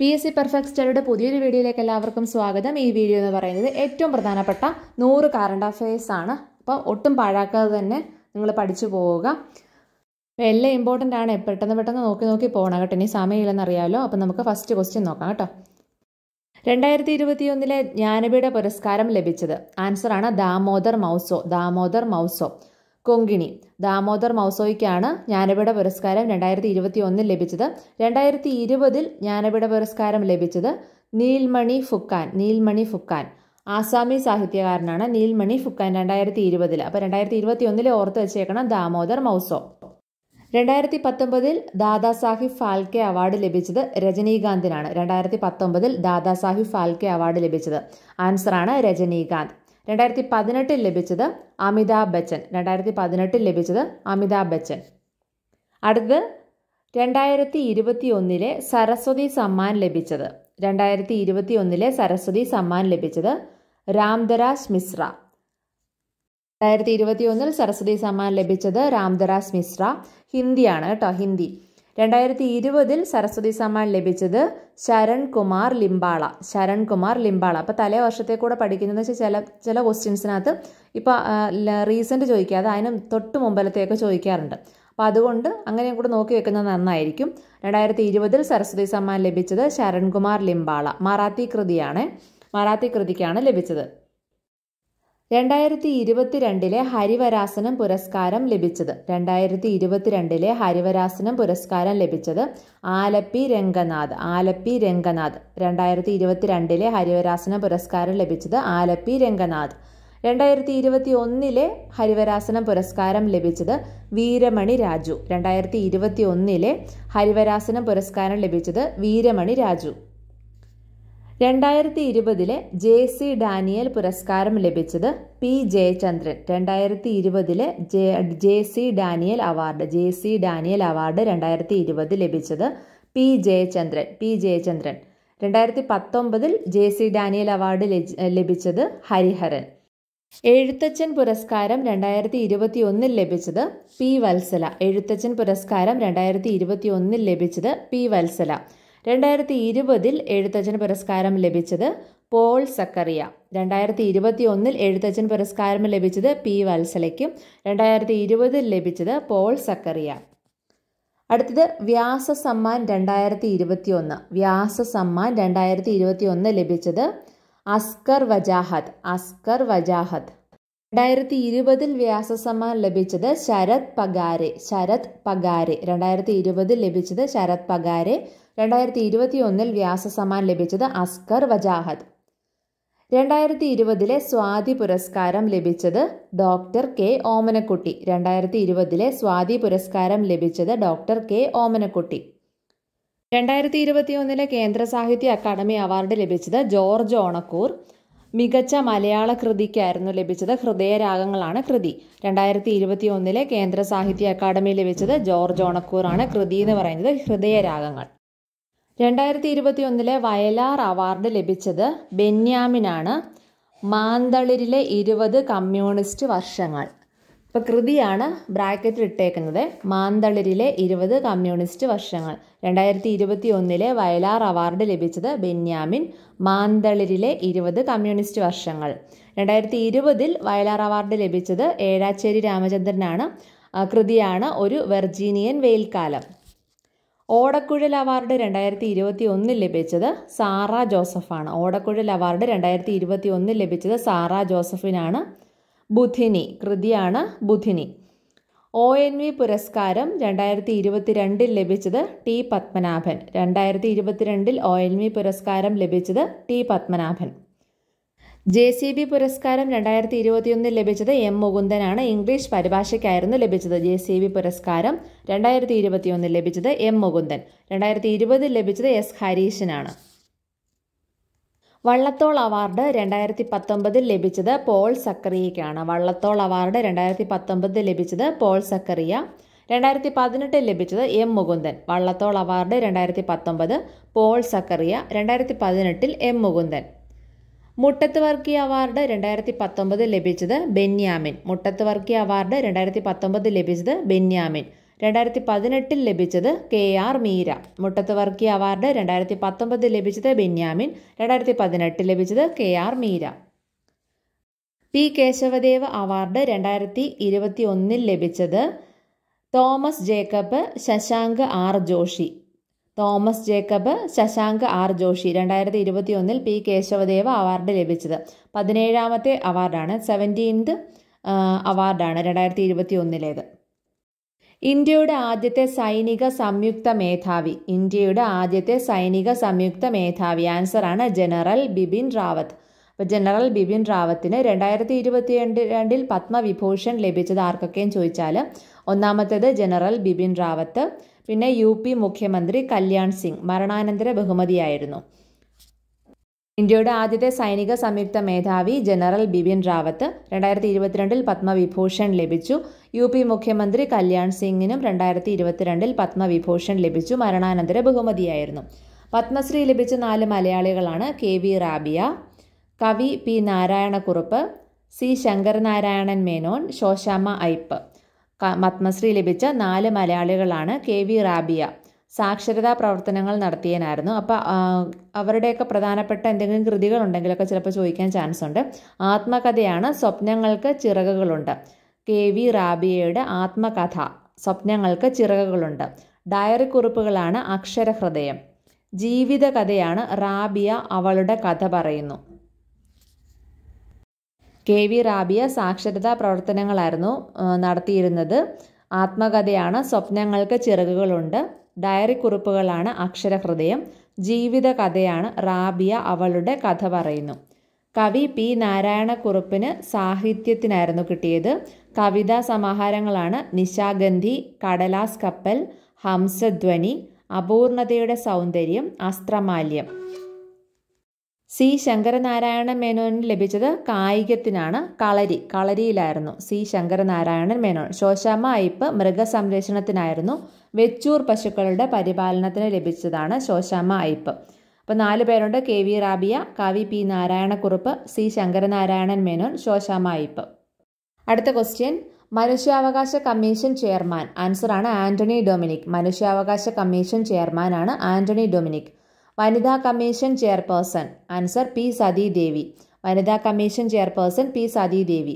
P S C perfect സ്റ്റഡിയുടെ പുതിയൊരു വീഡിയോയിലേക്ക് എല്ലാവർക്കും സ്വാഗതം ഈ വീഡിയോ എന്ന് പറയുന്നത് ഏറ്റവും പ്രധാനപ്പെട്ട നൂറ് കറണ്ട് അഫയേഴ്സ് ആണ് അപ്പോൾ ഒട്ടും പാഴാക്കാതെ തന്നെ നിങ്ങൾ പഠിച്ചു പോവുക എല്ലാം ഇമ്പോർട്ടൻ്റ് ആണ് പെട്ടെന്ന് പെട്ടെന്ന് നോക്കി നോക്കി പോകണം കേട്ടോ ഇനി സമയമില്ലെന്നറിയാമല്ലോ അപ്പോൾ നമുക്ക് ഫസ്റ്റ് ക്വസ്റ്റ്യൻ നോക്കാം കേട്ടോ രണ്ടായിരത്തി ഇരുപത്തിയൊന്നിലെ ജ്ഞാനപീഠ പുരസ്കാരം ലഭിച്ചത് ആൻസറാണ് ദാമോദർ മൗസോ ദാമോദർ മൗസോ കൊങ്കിണി ദാമോദർ മൗസോയ്ക്കാണ് ജ്ഞാനപീഠ പുരസ്കാരം രണ്ടായിരത്തി ഇരുപത്തി ഒന്നിൽ ലഭിച്ചത് രണ്ടായിരത്തി ഇരുപതിൽ ജ്ഞാനപീഠ പുരസ്കാരം ലഭിച്ചത് നീൽമണി ഫുക്കാൻ നീൽമണി ഫുക്കാൻ ആസാമി സാഹിത്യകാരനാണ് നീൽമണി ഫുക്കാൻ രണ്ടായിരത്തി ഇരുപതിൽ അപ്പോൾ രണ്ടായിരത്തി ഇരുപത്തി ഒന്നിൽ ഓർത്ത് വെച്ചേക്കണം ദാമോദർ മൗസോ രണ്ടായിരത്തി പത്തൊമ്പതിൽ ദാദാസാഹിബ് ഫാൽക്കെ അവാർഡ് ലഭിച്ചത് രജനീകാന്തിനാണ് രണ്ടായിരത്തി പത്തൊമ്പതിൽ ദാദാസാഹിബ് ഫാൽക്കെ അവാർഡ് ലഭിച്ചത് ആൻസറാണ് രജനീകാന്ത് രണ്ടായിരത്തി പതിനെട്ടിൽ ലഭിച്ചത് അമിതാഭ് ബച്ചൻ രണ്ടായിരത്തി പതിനെട്ടിൽ ലഭിച്ചത് അമിതാഭ് ബച്ചൻ അടുത്തത് രണ്ടായിരത്തി ഇരുപത്തി ഒന്നിലെ സരസ്വതി സമ്മാൻ ലഭിച്ചത് രണ്ടായിരത്തി ഇരുപത്തി ഒന്നിലെ സരസ്വതി സമ്മാൻ ലഭിച്ചത് രാംദരാസ് മിശ്ര രണ്ടായിരത്തി ഇരുപത്തി ഒന്നിൽ സരസ്വതി സമ്മാൻ ലഭിച്ചത് രാംദരാസ് മിശ്ര ഹിന്ദിയാണ് കേട്ടോ ഹിന്ദി രണ്ടായിരത്തി ഇരുപതിൽ സരസ്വതി സമ്മാൻ ലഭിച്ചത് ശരൺ കുമാർ ലിംബാള ശരൺ കുമാർ ലിംബാള അപ്പോൾ തലേ വർഷത്തെ കൂടെ പഠിക്കുന്നതെന്ന് വെച്ചാൽ ചില ചില ക്വസ്റ്റ്യൻസിനകത്ത് ഇപ്പം റീസെൻറ്റ് ചോദിക്കാതെ അതിന് തൊട്ട് മുമ്പലത്തെയൊക്കെ ചോദിക്കാറുണ്ട് അപ്പോൾ അതുകൊണ്ട് അങ്ങനെ കൂടെ നോക്കി വെക്കുന്നത് നന്നായിരിക്കും രണ്ടായിരത്തി ഇരുപതിൽ സരസ്വതി സമ്മാൻ ലഭിച്ചത് ശരൺകുമാർ ലിംബാള മറാത്തി കൃതിയാണ് മറാത്തി കൃതിക്കാണ് ലഭിച്ചത് രണ്ടായിരത്തി ഇരുപത്തിരണ്ടിലെ ഹരിവരാസനം പുരസ്കാരം ലഭിച്ചത് രണ്ടായിരത്തി ഇരുപത്തിരണ്ടിലെ ഹരിവരാസനം പുരസ്കാരം ലഭിച്ചത് ആലപ്പി രംഗനാഥ് ആലപ്പി രംഗനാഥ് രണ്ടായിരത്തി ഇരുപത്തിരണ്ടിലെ ഹരിവരാസനം പുരസ്കാരം ലഭിച്ചത് ആലപ്പി രംഗനാഥ് രണ്ടായിരത്തി ഇരുപത്തി ഒന്നിലെ ഹരിവരാസനം പുരസ്കാരം ലഭിച്ചത് വീരമണി രാജു രണ്ടായിരത്തി ഇരുപത്തി ഒന്നിലെ ഹരിവരാസനം പുരസ്കാരം ലഭിച്ചത് വീരമണി രാജു രണ്ടായിരത്തി ഇരുപതിലെ ജെ സി ഡാനിയൽ പുരസ്കാരം ലഭിച്ചത് പി ജയചന്ദ്രൻ രണ്ടായിരത്തി ഇരുപതിലെ J J C Daniel award J C Daniel award രണ്ടായിരത്തി ഇരുപത് ലഭിച്ചത് പി ജയചന്ദ്രൻ പി ജയചന്ദ്രൻ രണ്ടായിരത്തി പത്തൊമ്പതിൽ ജെ സി ഡാനിയൽ അവാർഡ് ലഭിച്ചത് ഹരിഹരൻ എഴുത്തച്ഛൻ പുരസ്കാരം രണ്ടായിരത്തി ഇരുപത്തി ഒന്നിൽ ലഭിച്ചത് പി വത്സല എഴുത്തച്ഛൻ പുരസ്കാരം രണ്ടായിരത്തി ഇരുപത്തി ഒന്നിൽ ലഭിച്ചത് പി വത്സല രണ്ടായിരത്തി ഇരുപതിൽ എഴുത്തച്ഛൻ പുരസ്കാരം ലഭിച്ചത് പോൾ സക്കറിയ രണ്ടായിരത്തി ഇരുപത്തി ഒന്നിൽ എഴുത്തച്ഛൻ പുരസ്കാരം ലഭിച്ചത് പി വത്സലയ്ക്കും രണ്ടായിരത്തി ഇരുപതിൽ ലഭിച്ചത് പോൾ സക്കറിയ അടുത്തത് വ്യാസ സമ്മാൻ രണ്ടായിരത്തി ഇരുപത്തി ഒന്ന് വ്യാസ സമ്മാൻ രണ്ടായിരത്തി ഇരുപത്തി ഒന്ന് ലഭിച്ചത് അസ്കർ വജാഹത്ത് അസ്കർ വജാഹത്ത് രണ്ടായിരത്തി ഇരുപതിൽ വ്യാസ സമ്മാനം ലഭിച്ചത് ശരത് പഗാരെ ശരത് പഗാരെ രണ്ടായിരത്തി ഇരുപതിൽ ലഭിച്ചത് ശരത് പഗാരെ രണ്ടായിരത്തി ഇരുപത്തി ഒന്നിൽ വ്യാസ സമ്മാനം ലഭിച്ചത് അസ്കർ വജാഹത്ത് രണ്ടായിരത്തി ഇരുപതിലെ സ്വാതി പുരസ്കാരം ലഭിച്ചത് ഡോക്ടർ കെ ഓമനക്കുട്ടി രണ്ടായിരത്തി ഇരുപതിലെ സ്വാതി പുരസ്കാരം ലഭിച്ചത് ഡോക്ടർ കെ ഓമനക്കുട്ടി രണ്ടായിരത്തി ഇരുപത്തി ഒന്നിലെ കേന്ദ്ര സാഹിത്യ അക്കാദമി അവാർഡ് ലഭിച്ചത് ജോർജ് ഓണക്കൂർ മികച്ച മലയാള കൃതിക്കായിരുന്നു ലഭിച്ചത് ഹൃദയരാഗങ്ങളാണ് കൃതി രണ്ടായിരത്തി ഇരുപത്തി ഒന്നിലെ കേന്ദ്ര സാഹിത്യ അക്കാദമി ലഭിച്ചത് ജോർജ് ഓണക്കൂറാണ് കൃതി എന്ന് പറയുന്നത് ഹൃദയരാഗങ്ങൾ രണ്ടായിരത്തി ഇരുപത്തി ഒന്നിലെ വയലാർ അവാർഡ് ലഭിച്ചത് ബെന്യാമിനാണ് മാന്തളിരിലെ ഇരുപത് കമ്മ്യൂണിസ്റ്റ് വർഷങ്ങൾ ഇപ്പോൾ കൃതിയാണ് ബ്രാക്കറ്റിൽ ഇട്ടേക്കുന്നത് മാന്തളിരിലെ ഇരുപത് കമ്മ്യൂണിസ്റ്റ് വർഷങ്ങൾ രണ്ടായിരത്തി ഇരുപത്തി ഒന്നിലെ വയലാർ അവാർഡ് ലഭിച്ചത് ബെന്യാമിൻ മാന്തളിരിലെ ഇരുപത് കമ്മ്യൂണിസ്റ്റ് വർഷങ്ങൾ രണ്ടായിരത്തി ഇരുപതിൽ വയലാർ അവാർഡ് ലഭിച്ചത് ഏഴാച്ചേരി രാമചന്ദ്രനാണ് കൃതിയാണ് ഒരു വെർജീനിയൻ വെയിൽക്കാലം ഓടക്കുഴൽ അവാർഡ് രണ്ടായിരത്തി ഇരുപത്തി ഒന്നിൽ ലഭിച്ചത് സാറ ജോസഫാണ് ഓടക്കുഴൽ അവാർഡ് രണ്ടായിരത്തി ഇരുപത്തി ഒന്നിൽ ലഭിച്ചത് സാറ ജോസഫിനാണ് ബുധിനി കൃതിയാണ് ബുധിനി ഒ എൻ വി പുരസ്കാരം രണ്ടായിരത്തി ഇരുപത്തിരണ്ടിൽ ലഭിച്ചത് ടി പത്മനാഭൻ രണ്ടായിരത്തി ഇരുപത്തിരണ്ടിൽ ഒ എൻ വി പുരസ്കാരം ലഭിച്ചത് T Padmanabhan J C B പുരസ്കാരം രണ്ടായിരത്തി ഇരുപത്തിയൊന്നിൽ ലഭിച്ചത് എം മുകുന്ദനാണ് ഇംഗ്ലീഷ് പരിഭാഷയ്ക്കായിരുന്നു ലഭിച്ചത് ജെ സി ബി പുരസ്കാരം രണ്ടായിരത്തി ഇരുപത്തിയൊന്നിൽ ലഭിച്ചത് എം മുകുന്ദൻ രണ്ടായിരത്തി ഇരുപതിൽ ലഭിച്ചത് എസ് ഹരീഷനാണ് വള്ളത്തോൾ അവാർഡ് രണ്ടായിരത്തി പത്തൊമ്പതിൽ ലഭിച്ചത് പോൾ സക്കറിയയ്ക്കാണ് വള്ളത്തോൾ അവാർഡ് രണ്ടായിരത്തി പത്തൊമ്പതിൽ ലഭിച്ചത് പോൾ സക്കറിയ രണ്ടായിരത്തി പതിനെട്ടിൽ ലഭിച്ചത് എം മുകുന്ദൻ വള്ളത്തോൾ അവാർഡ് രണ്ടായിരത്തി പത്തൊമ്പത് പോൾ സക്കറിയ രണ്ടായിരത്തി പതിനെട്ടിൽ എം മുകുന്ദൻ മുട്ടത്ത് വർക്കി അവാർഡ് രണ്ടായിരത്തി പത്തൊമ്പത് ലഭിച്ചത് ബെന്യാമിൻ മുട്ടത്ത് വർക്കി അവാർഡ് രണ്ടായിരത്തി പത്തൊമ്പത് ലഭിച്ചത് ബെന്യാമിൻ രണ്ടായിരത്തി പതിനെട്ടിൽ ലഭിച്ചത് K R Meera Muttathu Varkey award രണ്ടായിരത്തി പത്തൊമ്പതിൽ ലഭിച്ചത് ബെന്യാമിൻ രണ്ടായിരത്തി പതിനെട്ടിൽ ലഭിച്ചത് K R Meera P Kesavadev award രണ്ടായിരത്തി ഇരുപത്തി ഒന്നിൽ ലഭിച്ചത് തോമസ് ജേക്കബ് ശശാങ്ക് ആർ ജോഷി തോമസ് ജേക്കബ് ശശാങ്ക് ആർ ജോഷി രണ്ടായിരത്തി ഇരുപത്തി ഒന്നിൽ പി കേശവദേവ അവാർഡ് ലഭിച്ചത് പതിനേഴാമത്തെ അവാർഡാണ് സെവൻറ്റീൻത് അവാർഡാണ് രണ്ടായിരത്തി ഇരുപത്തി ഒന്നിലേത് ഇന്ത്യയുടെ ആദ്യത്തെ സൈനിക സംയുക്ത മേധാവി ഇന്ത്യയുടെ ആദ്യത്തെ സൈനിക സംയുക്ത മേധാവി ആൻസർ ആണ് ജനറൽ ബിപിൻ റാവത്ത് അപ്പോൾ ജനറൽ ബിപിൻ റാവത്തിന് രണ്ടായിരത്തി ഇരുപത്തി രണ്ടിൽ പത്മവിഭൂഷൺ ലഭിച്ചത് ആർക്കൊക്കെയും ചോദിച്ചാൽ ഒന്നാമത്തേത് ജനറൽ ബിപിൻ റാവത്ത് പിന്നെ യു മുഖ്യമന്ത്രി കല്യാൺ സിംഗ് മരണാനന്തര ബഹുമതിയായിരുന്നു ഇന്ത്യയുടെ ആദ്യത്തെ സൈനിക സംയുക്ത മേധാവി ജനറൽ ബിപിൻ റാവത്ത് രണ്ടായിരത്തി ഇരുപത്തിരണ്ടിൽ പത്മവിഭൂഷൺ ലഭിച്ചു യു പി മുഖ്യമന്ത്രി കല്യാൺ സിംഗിനും രണ്ടായിരത്തി ഇരുപത്തിരണ്ടിൽ പത്മവിഭൂഷൺ ലഭിച്ചു മരണാനന്തര ബഹുമതിയായിരുന്നു പത്മശ്രീ ലഭിച്ച നാല് മലയാളികളാണ് കെ വി റാബിയ കവി പി നാരായണക്കുറുപ്പ് സി ശങ്കരനാരായണൻ മേനോൻ ശോശാമ്മ ഐപ്പ് പത്മശ്രീ ലഭിച്ച നാല് മലയാളികളാണ് കെ വി റാബിയ സാക്ഷരതാ പ്രവർത്തനങ്ങൾ നടത്തിയനായിരുന്നു അപ്പോൾ അവരുടെയൊക്കെ പ്രധാനപ്പെട്ട എന്തെങ്കിലും കൃതികളുണ്ടെങ്കിലൊക്കെ ചിലപ്പോൾ ചോദിക്കാൻ ചാൻസ് ഉണ്ട് ആത്മകഥയാണ് സ്വപ്നങ്ങൾക്ക് ചിറകുകളുണ്ട് കെ വി റാബിയയുടെ ആത്മകഥ സ്വപ്നങ്ങൾക്ക് ചിറകുകളുണ്ട് ഡയറി കുറിപ്പുകളാണ് അക്ഷരഹൃദയം ജീവിതകഥയാണ് റാബിയ അവളുടെ കഥ പറയുന്നു കെ വി റാബിയ സാക്ഷരതാ പ്രവർത്തനങ്ങളായിരുന്നു നടത്തിയിരുന്നത് ആത്മകഥയാണ് സ്വപ്നങ്ങൾക്ക് ചിറകുകളുണ്ട് ഡയറി കുറിപ്പുകളാണ് അക്ഷരഹൃദയം ജീവിത കഥയാണ് റാബിയ അവളുടെ കഥ പറയുന്നു കവി പി നാരായണക്കുറുപ്പിന് സാഹിത്യത്തിനായിരുന്നു കിട്ടിയത് കവിതാ സമാഹാരങ്ങളാണ് നിശാഗന്ധി കടലാസ് കപ്പൽ ഹംസധ്വനി അപൂർണതയുടെ സൗന്ദര്യം അസ്ത്രമാല്യം സി ശങ്കരനാരായണ മേനോൻ ലഭിച്ചത് കായികത്തിനാണ് കളരി കളരിയിലായിരുന്നു സി ശങ്കരനാരായണൻ മേനോൻ ശോശാമ്മ അയ്യപ്പ് മൃഗസംരക്ഷണത്തിനായിരുന്നു വെച്ചൂർ പശുക്കളുടെ പരിപാലനത്തിന് ലഭിച്ചതാണ് ശോശാമ്മ അയ്യപ്പ് അപ്പോൾ നാല് പേരുണ്ട് കെ വി റാബിയ കവി പി നാരായണക്കുറുപ്പ് സി ശങ്കരനാരായണൻ മേനോൻ ശോശാമ്മ അയ്യപ്പ് അടുത്ത ക്വസ്റ്റ്യൻ മനുഷ്യാവകാശ കമ്മീഷൻ ചെയർമാൻ ആൻസറാണ് ആന്റണി ഡൊമിനിക് മനുഷ്യാവകാശ കമ്മീഷൻ ചെയർമാനാണ് ആന്റണി ഡൊമിനിക് വനിതാ commission chairperson answer P Sathidevi വനിതാ commission chairperson P Sathidevi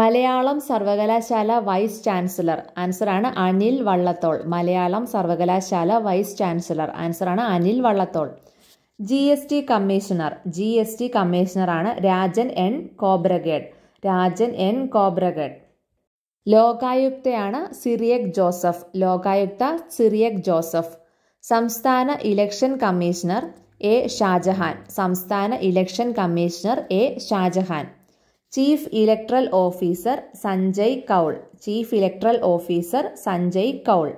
Malayalam സർവകലാശാല വൈസ് ചാൻസലർ ആൻസറാണ് അനിൽ വള്ളത്തോൾ മലയാളം സർവകലാശാല വൈസ് ചാൻസലർ ആൻസറാണ് Anil Vallathol G S T commissioner G S T കമ്മീഷണറാണ് രാജൻ എൻ കോബ്രഗേഡ് രാജൻ എൻ കോബ്രഗഡ് ലോകായുക്തയാണ് സിറിയക് ജോസഫ് ലോകായുക്ത സിറിയക് ജോസഫ് സംസ്ഥാന ഇലക്ഷൻ കമ്മീഷണർ എ ഷാജഹാൻ സംസ്ഥാന election commissioner A Shajahan chief electoral officer Sanjay Kaul chief electoral officer Sanjay Kaul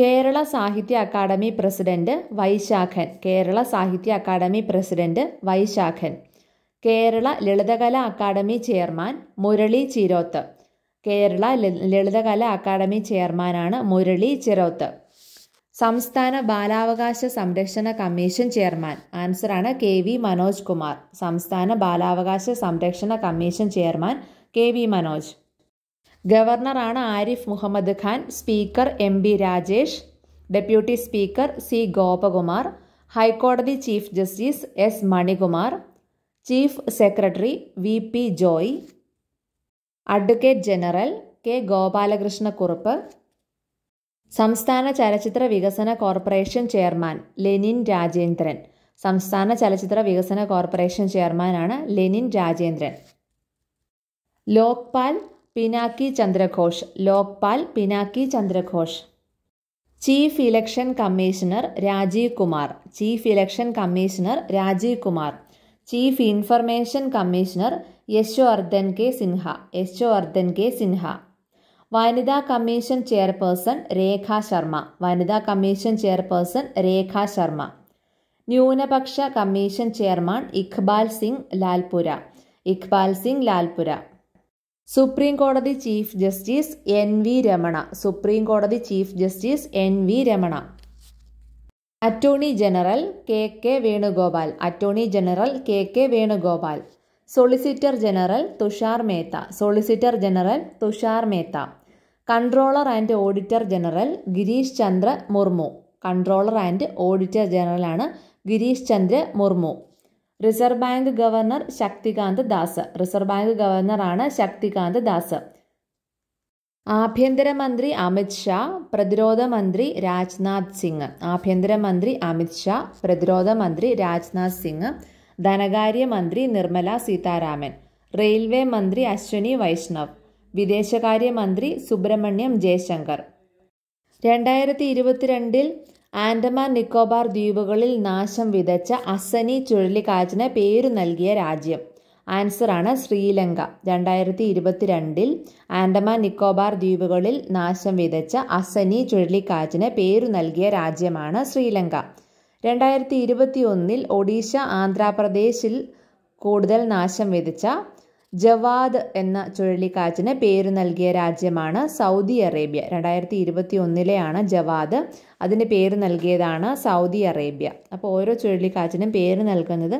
Kerala Sahitya Akademi president Vaisakhan Kerala Sahitya Akademi president Vaisakhan Kerala Lalithakala Akademi chairman Murali Chiroth Kerala Lalithakala Akademi ചെയർമാനാണ് മുരളി ചിരോത്ത് സംസ്ഥാന ബാലാവകാശ സംരക്ഷണ കമ്മീഷൻ ചെയർമാൻ ആൻസറാണ് കെ വി മനോജ് കുമാർ സംസ്ഥാന ബാലാവകാശ സംരക്ഷണ commission chairman K V Manoj ഗവർണറാണ് Arif Mohammed Khan speaker M B Rajesh deputy speaker C Gopakumar ഹൈക്കോടതി chief justice S Manikumar chief secretary V P Joy advocate general K Gopalakrishna Kurup സംസ്ഥാന ചലച്ചിത്ര വികസന കോർപ്പറേഷൻ ചെയർമാൻ ലെനിൻ രാജേന്ദ്രൻ സംസ്ഥാന ചലച്ചിത്ര വികസന കോർപ്പറേഷൻ ചെയർമാനാണ് Lenin Rajendran Lokpal പിനാക്കി Chandraghosh Lokpal പിനാക്കി Chandraghosh chief election commissioner Rajeev Kumar chief election commissioner Rajeev Kumar chief information commissioner യശോവർദ്ധൻ K Sinha യശോവർദ്ധൻ K Sinha വനിതാ commission chairperson Rekha Sharma വനിതാ കമ്മീഷൻ ചെയർപേഴ്സൺ രേഖ ശർമ്മ ന്യൂനപക്ഷ commission chairman Iqbal Singh Lalpura Iqbal Singh Lalpura supreme കോടതി chief justice N V Ramana supreme കോടതി chief justice N V Ramana attorney general K K Venugopal attorney general K K Venugopal solicitor general Tushar Mehta solicitor general Tushar Mehta controller and auditor general Girish Chandra Murmu controller and auditor ജനറലാണ് Girish Chandra Murmu reserve bank governor Shaktikanta Das reserve bank ഗവർണറാണ് ശക്തികാന്ത് ദാസ് ആഭ്യന്തരമന്ത്രി അമിത് ഷാ പ്രതിരോധ മന്ത്രി രാജ്നാഥ് സിംഗ് ആഭ്യന്തരമന്ത്രി അമിത് ഷാ പ്രതിരോധ മന്ത്രി രാജ്നാഥ് സിംഗ് ധനകാര്യ മന്ത്രി നിർമ്മല സീതാരാമൻ റെയിൽവേ മന്ത്രി അശ്വനി വൈഷ്ണവ് വിദേശകാര്യമന്ത്രി സുബ്രഹ്മണ്യം ജയശങ്കർ രണ്ടായിരത്തി ഇരുപത്തിരണ്ടിൽ ആൻഡമാൻ നിക്കോബാർ ദ്വീപുകളിൽ നാശം വിതച്ച അസനി ചുഴലിക്കാറ്റിന് പേരു നൽകിയ രാജ്യം ആൻസറാണ് ശ്രീലങ്ക രണ്ടായിരത്തി ഇരുപത്തിരണ്ടിൽ ആൻഡമാൻ നിക്കോബാർ ദ്വീപുകളിൽ നാശം വിതച്ച അസനി ചുഴലിക്കാറ്റിന് പേരു നൽകിയ രാജ്യമാണ് ശ്രീലങ്ക രണ്ടായിരത്തി ഇരുപത്തി ഒന്നിൽ ഒഡീഷ ആന്ധ്രാപ്രദേശിൽ കൂടുതൽ നാശം വിതച്ച ജവാദ് എന്ന ചുഴലിക്കാറ്റിന് പേര് നൽകിയ രാജ്യമാണ് സൗദി അറേബ്യ രണ്ടായിരത്തി ഇരുപത്തി ഒന്നിലെയാണ് ജവാദ് അതിന് പേര് നൽകിയതാണ് സൗദി അറേബ്യ അപ്പോൾ ഓരോ ചുഴലിക്കാറ്റിനും പേര് നൽകുന്നത്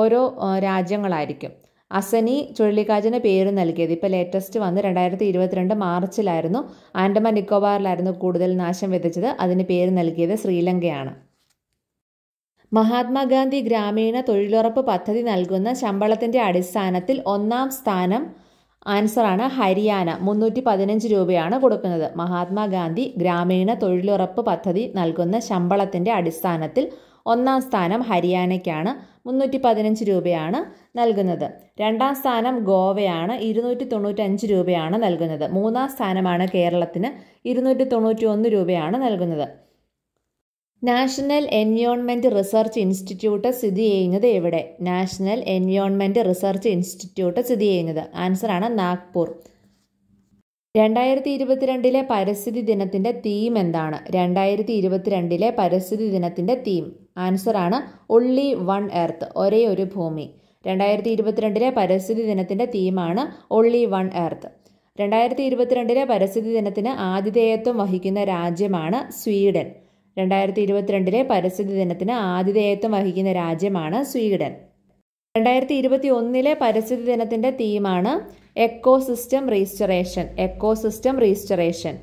ഓരോ രാജ്യങ്ങളായിരിക്കും അസനി ചുഴലിക്കാറ്റിന് പേര് നൽകിയത് ഇപ്പോൾ ലേറ്റസ്റ്റ് വന്ന് രണ്ടായിരത്തി ഇരുപത്തിരണ്ട് മാർച്ചിലായിരുന്നു ആൻഡമാൻ നിക്കോബാറിലായിരുന്നു കൂടുതൽ നാശം വിതച്ചത് അതിന് പേര് നൽകിയത് ശ്രീലങ്കയാണ് മഹാത്മാഗാന്ധി ഗ്രാമീണ തൊഴിലുറപ്പ് പദ്ധതി നൽകുന്ന ശമ്പളത്തിൻ്റെ അടിസ്ഥാനത്തിൽ ഒന്നാം സ്ഥാനം ആൻസറാണ് ഹരിയാന മുന്നൂറ്റി പതിനഞ്ച് രൂപയാണ് കൊടുക്കുന്നത് മഹാത്മാഗാന്ധി ഗ്രാമീണ തൊഴിലുറപ്പ് പദ്ധതി നൽകുന്ന ശമ്പളത്തിൻ്റെ അടിസ്ഥാനത്തിൽ ഒന്നാം സ്ഥാനം ഹരിയാനയ്ക്കാണ് മുന്നൂറ്റി പതിനഞ്ച് രൂപയാണ് നൽകുന്നത് രണ്ടാം സ്ഥാനം ഗോവയാണ് ഇരുന്നൂറ്റി തൊണ്ണൂറ്റഞ്ച് രൂപയാണ് നൽകുന്നത് മൂന്നാം സ്ഥാനമാണ് കേരളത്തിന് ഇരുന്നൂറ്റി തൊണ്ണൂറ്റി ഒന്ന് രൂപയാണ് നൽകുന്നത് നാഷണൽ എൻവിയോൺമെൻറ്റ് റിസർച്ച് ഇൻസ്റ്റിറ്റ്യൂട്ട് സ്ഥിതി ചെയ്യുന്നത് എവിടെ നാഷണൽ എൻവിയോൺമെൻറ്റ് റിസർച്ച് ഇൻസ്റ്റിറ്റ്യൂട്ട് സ്ഥിതി ചെയ്യുന്നത് ആൻസറാണ് നാഗ്പൂർ രണ്ടായിരത്തി ഇരുപത്തിരണ്ടിലെ പരിസ്ഥിതി ദിനത്തിൻ്റെ തീം എന്താണ് രണ്ടായിരത്തി ഇരുപത്തിരണ്ടിലെ പരിസ്ഥിതി ദിനത്തിൻ്റെ തീം ആൻസറാണ് ഒള്ളി വൺ എർത്ത് ഒരേ ഒരു ഭൂമി രണ്ടായിരത്തി ഇരുപത്തിരണ്ടിലെ പരിസ്ഥിതി ദിനത്തിൻ്റെ തീമാണ് ഒള്ളി വൺ എർത്ത് രണ്ടായിരത്തി ഇരുപത്തിരണ്ടിലെ പരിസ്ഥിതി ദിനത്തിന് ആതിഥേയത്വം വഹിക്കുന്ന രാജ്യമാണ് സ്വീഡൻ രണ്ടായിരത്തി ഇരുപത്തിരണ്ടിലെ പരിസ്ഥിതി ദിനത്തിന് ആതിഥേയത്വം വഹിക്കുന്ന രാജ്യമാണ് സ്വീഡൻ രണ്ടായിരത്തി ഇരുപത്തി ഒന്നിലെ പരിസ്ഥിതി ദിനത്തിന്റെ തീമാണ് എക്കോസിസ്റ്റം റീസ്റ്ററേഷൻ എക്കോസിസ്റ്റം റീസ്റ്ററേഷൻ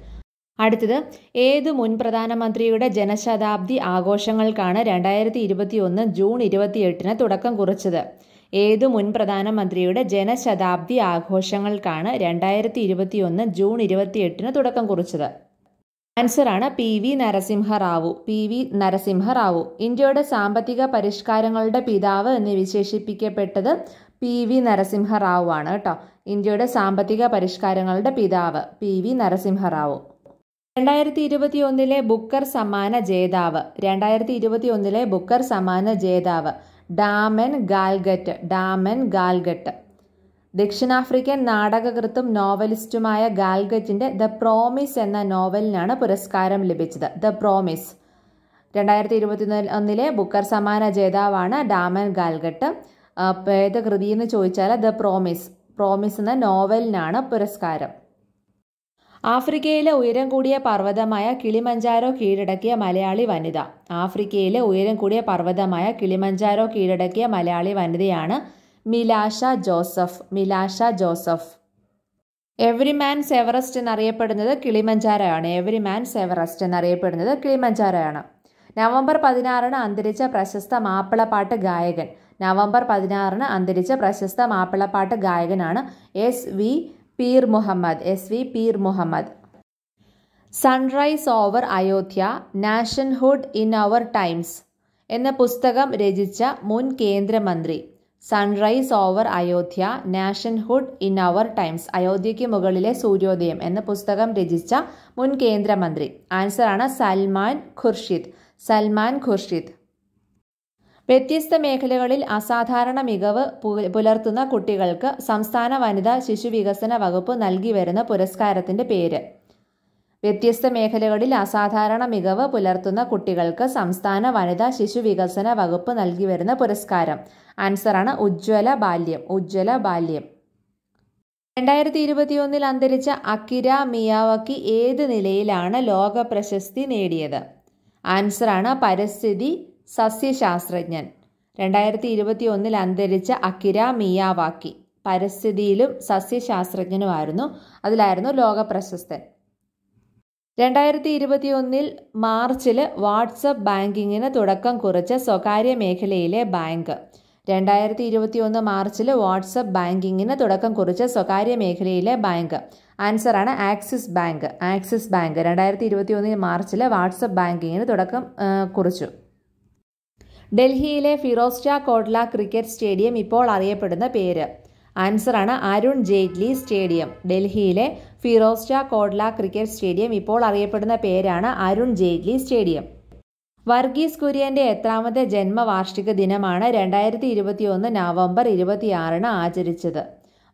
അടുത്തത് ഏത് മുൻ പ്രധാനമന്ത്രിയുടെ ജനശതാബ്ദി ആഘോഷങ്ങൾക്കാണ് രണ്ടായിരത്തി ഇരുപത്തി ഒന്ന് ജൂൺ ഇരുപത്തിയെട്ടിന് തുടക്കം കുറിച്ചത് ഏത് മുൻ പ്രധാനമന്ത്രിയുടെ ജനശതാബ്ദി ആഘോഷങ്ങൾക്കാണ് രണ്ടായിരത്തി ഇരുപത്തി ഒന്ന് ജൂൺ ഇരുപത്തിയെട്ടിന് തുടക്കം കുറിച്ചത് ആൻസറാണ് P V Narasimha Rao P V Narasimha Rao ഇന്ത്യയുടെ സാമ്പത്തിക പരിഷ്കാരങ്ങളുടെ പിതാവ് എന്ന് വിശേഷിപ്പിക്കപ്പെട്ടത് പി വി നരസിംഹറാവു ആണ് കേട്ടോ ഇന്ത്യയുടെ സാമ്പത്തിക പരിഷ്കാരങ്ങളുടെ പിതാവ് പി വി നരസിംഹറാവു രണ്ടായിരത്തി ഇരുപത്തി ഒന്നിലെ ബുക്കർ സമ്മാന ജേതാവ് രണ്ടായിരത്തി ഇരുപത്തി ഒന്നിലെ ബുക്കർ സമ്മാന ജേതാവ് ഡാമൻ ഗാൽഗറ്റ് ഡാമൻ ഗാൽഗറ്റ് ദക്ഷിണാഫ്രിക്കൻ നാടകകൃത്തും നോവലിസ്റ്റുമായ ഗാൽഗറ്റിന്റെ ദ പ്രോമിസ് എന്ന നോവലിനാണ് പുരസ്കാരം ലഭിച്ചത് ദ പ്രോമിസ് രണ്ടായിരത്തി ഇരുപത്തി ഒന്നിലെ ബുക്കർ സമാന ജേതാവാണ് ഡാമൻ ഗാൽഗട്ട് ഏത് കൃതി എന്ന് ചോദിച്ചാൽ ദ പ്രോമിസ് പ്രോമിസ് എന്ന നോവലിനാണ് പുരസ്കാരം ആഫ്രിക്കയിലെ ഉയരം കൂടിയ പർവ്വതമായ കിളിമഞ്ചാരോ കീഴടക്കിയ മലയാളി വനിത ആഫ്രിക്കയിലെ ഉയരം കൂടിയ പർവ്വതമായ കിളിമഞ്ചാരോ കീഴടക്കിയ മലയാളി വനിതയാണ് Milasha Joseph Milasha Joseph every man's Everest എന്നറിയപ്പെടുന്നത് കിളിമഞ്ചാരയാണ് എവറി മാൻസ് എവറസ്റ്റ് എന്നറിയപ്പെടുന്നത് കിളിമഞ്ചാരയാണ് നവംബർ പതിനാറിന് അന്തരിച്ച പ്രശസ്ത മാപ്പിളപ്പാട്ട് ഗായകൻ നവംബർ പതിനാറിന് അന്തരിച്ച പ്രശസ്ത മാപ്പിളപ്പാട്ട് ഗായകനാണ് S V Peer Muhammad S V Peer Muhammad sunrise over Ayodhya nationhood in our times എന്ന പുസ്തകം രചിച്ച മുൻ കേന്ദ്രമന്ത്രി sunrise over Ayodhya nationhood in our times അയോധ്യയ്ക്ക് മുകളിലെ സൂര്യോദയം എന്ന പുസ്തകം രചിച്ച മുൻ കേന്ദ്രമന്ത്രി ആൻസർ ആണ് സൽമാൻ ഖുർഷിദ് സൽമാൻ ഖുർഷിദ് വ്യത്യസ്ത മേഖലകളിൽ അസാധാരണ മികവ് പുലർത്തുന്ന കുട്ടികൾക്ക് സംസ്ഥാന വനിതാ ശിശു വികസന വകുപ്പ് നൽകി വരുന്ന പുരസ്കാരത്തിന്റെ പേര് വ്യത്യസ്ത മേഖലകളിൽ അസാധാരണ മികവ് പുലർത്തുന്ന കുട്ടികൾക്ക് സംസ്ഥാന വനിതാ ശിശു വികസന വകുപ്പ് നൽകി വരുന്ന പുരസ്കാരം ആൻസറാണ് ഉജ്ജ്വല ബാല്യം ഉജ്ജ്വല ബാല്യം രണ്ടായിരത്തി ഇരുപത്തിയൊന്നിൽ അന്തരിച്ച അക്കിര മിയാവക്ക് ഏത് നിലയിലാണ് ലോക പ്രശസ്തി നേടിയത് ആൻസറാണ് പരിസ്ഥിതി സസ്യശാസ്ത്രജ്ഞൻ രണ്ടായിരത്തി ഇരുപത്തിയൊന്നിൽ അന്തരിച്ച അക്കിര മിയാവാക്കി പരിസ്ഥിതിയിലും സസ്യശാസ്ത്രജ്ഞനുമായിരുന്നു അതിലായിരുന്നു ലോക പ്രശസ്തൻ രണ്ടായിരത്തി ഒന്നിൽ മാർച്ചിൽ വാട്സപ്പ് ബാങ്കിങ്ങിന് തുടക്കം കുറിച്ച സ്വകാര്യ മേഖലയിലെ ബാങ്ക് രണ്ടായിരത്തി ഒന്ന് മാർച്ചിൽ വാട്സപ്പ് ബാങ്കിങ്ങിന് തുടക്കം കുറിച്ച സ്വകാര്യ മേഖലയിലെ ബാങ്ക് ആൻസറാണ് ആക്സിസ് ബാങ്ക് ആക്സിസ് ബാങ്ക് രണ്ടായിരത്തി ഇരുപത്തിയൊന്ന് മാർച്ചിൽ വാട്സപ്പ് ബാങ്കിങ്ങിന് തുടക്കം കുറിച്ചു ഡൽഹിയിലെ ഫിറോസ്റ്റ ഷാ കോട്ട്ല ക്രിക്കറ്റ് സ്റ്റേഡിയം ഇപ്പോൾ അറിയപ്പെടുന്ന പേര് ആൻസറാണ് അരുൺ ജെയ്റ്റ്ലി സ്റ്റേഡിയം ഡൽഹിയിലെ ഫിറോസ് ഷാ കോഡ്ല ക്രിക്കറ്റ് സ്റ്റേഡിയം ഇപ്പോൾ അറിയപ്പെടുന്ന പേരാണ് അരുൺ ജെയ്റ്റ്ലി സ്റ്റേഡിയം വർഗീസ് കുര്യന്റെ എത്രാമത്തെ ജന്മവാർഷിക ദിനമാണ് രണ്ടായിരത്തി ഇരുപത്തിയൊന്ന് നവംബർ ഇരുപത്തിയാറിന് ആചരിച്ചത്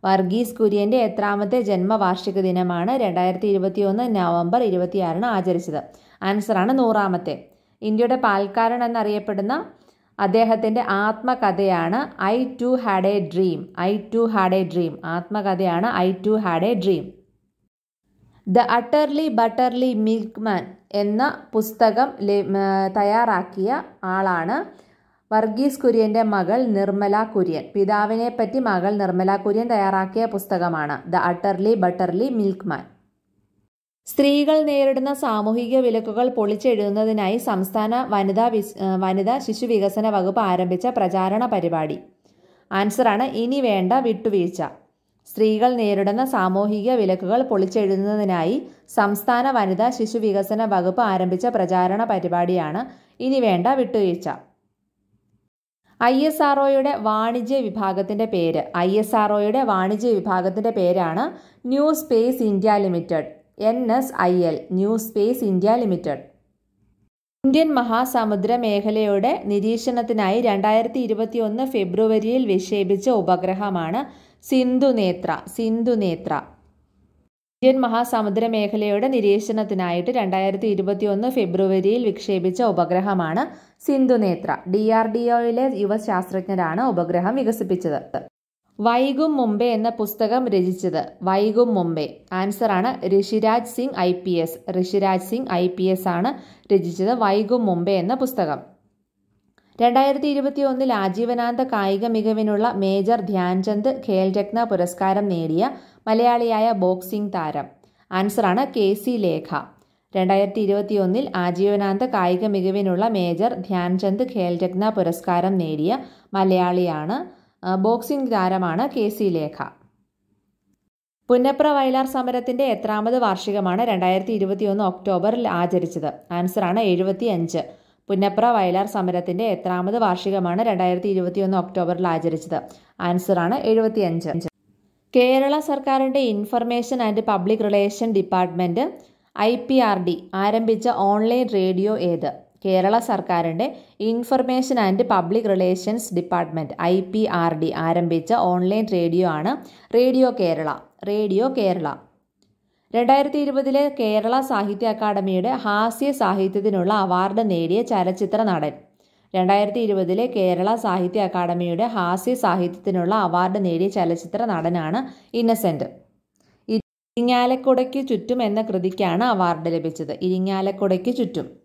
വർഗീസ് കുര്യന്റെ എത്രാമത്തെ ജന്മവാർഷിക ദിനമാണ് രണ്ടായിരത്തി ഇരുപത്തിയൊന്ന് നവംബർ ഇരുപത്തിയാറിന് ആചരിച്ചത് ആൻസറാണ് നൂറാമത്തെ ഇന്ത്യയുടെ പാൽക്കാരൻ എന്നറിയപ്പെടുന്ന അദ്ദേഹത്തിൻ്റെ ആത്മകഥയാണ് I too had a dream I too had a dream ആത്മകഥയാണ് I too had a dream the utterly butterly milkman എന്ന പുസ്തകം തയ്യാറാക്കിയ ആളാണ് വർഗീസ് കുര്യൻ്റെ മകൾ നിർമ്മല കുര്യൻ പിതാവിനെ പറ്റി മകൾ നിർമ്മല കുര്യൻ തയ്യാറാക്കിയ പുസ്തകമാണ് ദ അട്ടർലി ബട്ടർലി മിൽക്ക്മാൻ സ്ത്രീകൾ നേരിടുന്ന സാമൂഹിക വിലക്കുകൾ പൊളിച്ചെഴുതുന്നതിനായി സംസ്ഥാന വനിതാ വിസ് വനിതാ ശിശു വികസന വകുപ്പ് ആരംഭിച്ച പ്രചാരണ പരിപാടി ആൻസറാണ് ഇനി വേണ്ട വിട്ടുവീഴ്ച സ്ത്രീകൾ നേരിടുന്ന സാമൂഹിക വിലക്കുകൾ പൊളിച്ചെഴുതുന്നതിനായി സംസ്ഥാന വനിതാ ശിശു വികസന വകുപ്പ് ആരംഭിച്ച പ്രചാരണ പരിപാടിയാണ് ഇനി വേണ്ട വിട്ടുവീഴ്ച ഐ എസ് ആർ വാണിജ്യ വിഭാഗത്തിൻ്റെ പേര് ഐ എസ് ആർ വാണിജ്യ വിഭാഗത്തിൻ്റെ പേരാണ് new space India limited N S I L new space India limited Indian മഹാസമുദ്ര മേഖലയുടെ നിരീക്ഷണത്തിനായി രണ്ടായിരത്തി ഇരുപത്തിയൊന്ന് ഫെബ്രുവരിയിൽ വിക്ഷേപിച്ച ഉപഗ്രഹമാണ് സിന്ധുനേത്ര സിന്ധുനേത്ര ഇന്ത്യൻ മഹാസമുദ്ര മേഖലയുടെ നിരീക്ഷണത്തിനായിട്ട് രണ്ടായിരത്തി ഇരുപത്തിയൊന്ന് ഫെബ്രുവരിയിൽ വിക്ഷേപിച്ച ഉപഗ്രഹമാണ് സിന്ധുനേത്ര ഡി ആർ ഡി ഒയിലെ യുവശാസ്ത്രജ്ഞരാണ് ഉപഗ്രഹം വികസിപ്പിച്ചത് വൈകും മുമ്പേ എന്ന പുസ്തകം രചിച്ചത് വൈകും മുമ്പേ ആണ് Rishiraj Singh I P S Rishiraj Singh I P S ആണ് രചിച്ചത് വൈകും മുമ്പേ എന്ന പുസ്തകം രണ്ടായിരത്തി ഇരുപത്തി ഒന്നിൽ ആജീവനാന്ത കായിക മികവിനുള്ള മേജർ ധ്യാൻചന്ദ് ഖേൽരത്ന പുരസ്കാരം നേടിയ മലയാളിയായ ബോക്സിംഗ് താരം ആണ് കെ സി ലേഖ രണ്ടായിരത്തി ഇരുപത്തി ഒന്നിൽ ആജീവനാന്ത കായിക മികവിനുള്ള മേജർ ധ്യാൻചന്ദ് ഖേൽരത്ന പുരസ്കാരം നേടിയ മലയാളിയാണ് ബോക്സിംഗ് താരമാണ് കെ സി ലേഖ പുന്നപ്ര വയലാർ സമരത്തിന്റെ എത്രാമത് വാർഷികമാണ് രണ്ടായിരത്തി ഇരുപത്തിയൊന്ന് ഒക്ടോബറിൽ ആചരിച്ചത് ആണ് എഴുപത്തി അഞ്ച് പുന്നപ്ര വയലാർ സമരത്തിന്റെ എത്രാമത് വാർഷികമാണ് രണ്ടായിരത്തി ഇരുപത്തിയൊന്ന് ഒക്ടോബറിൽ ആചരിച്ചത് ആൻസർ എഴുപത്തി അഞ്ച് കേരള സർക്കാരിന്റെ information and public relation department I ആരംഭിച്ച ഓൺലൈൻ റേഡിയോ ഏത് കേരള സർക്കാരിൻ്റെ information and public relations department I P R D ആരംഭിച്ച ഓൺലൈൻ റേഡിയോ ആണ് റേഡിയോ കേരള റേഡിയോ കേരള രണ്ടായിരത്തി ഇരുപതിലെ കേരള സാഹിത്യ അക്കാദമിയുടെ ഹാസ്യ സാഹിത്യത്തിനുള്ള അവാർഡ് നേടിയ ചലച്ചിത്ര നടൻ രണ്ടായിരത്തി ഇരുപതിലെ കേരള സാഹിത്യ അക്കാദമിയുടെ ഹാസ്യ സാഹിത്യത്തിനുള്ള അവാർഡ് നേടിയ ചലച്ചിത്ര നടനാണ് ഇന്നസെൻറ്റ് ഇരിങ്ങാലക്കുടയ്ക്ക് ചുറ്റും എന്ന കൃതിക്കാണ് അവാർഡ് ലഭിച്ചത് ഇരിങ്ങാലക്കുടയ്ക്ക് ചുറ്റും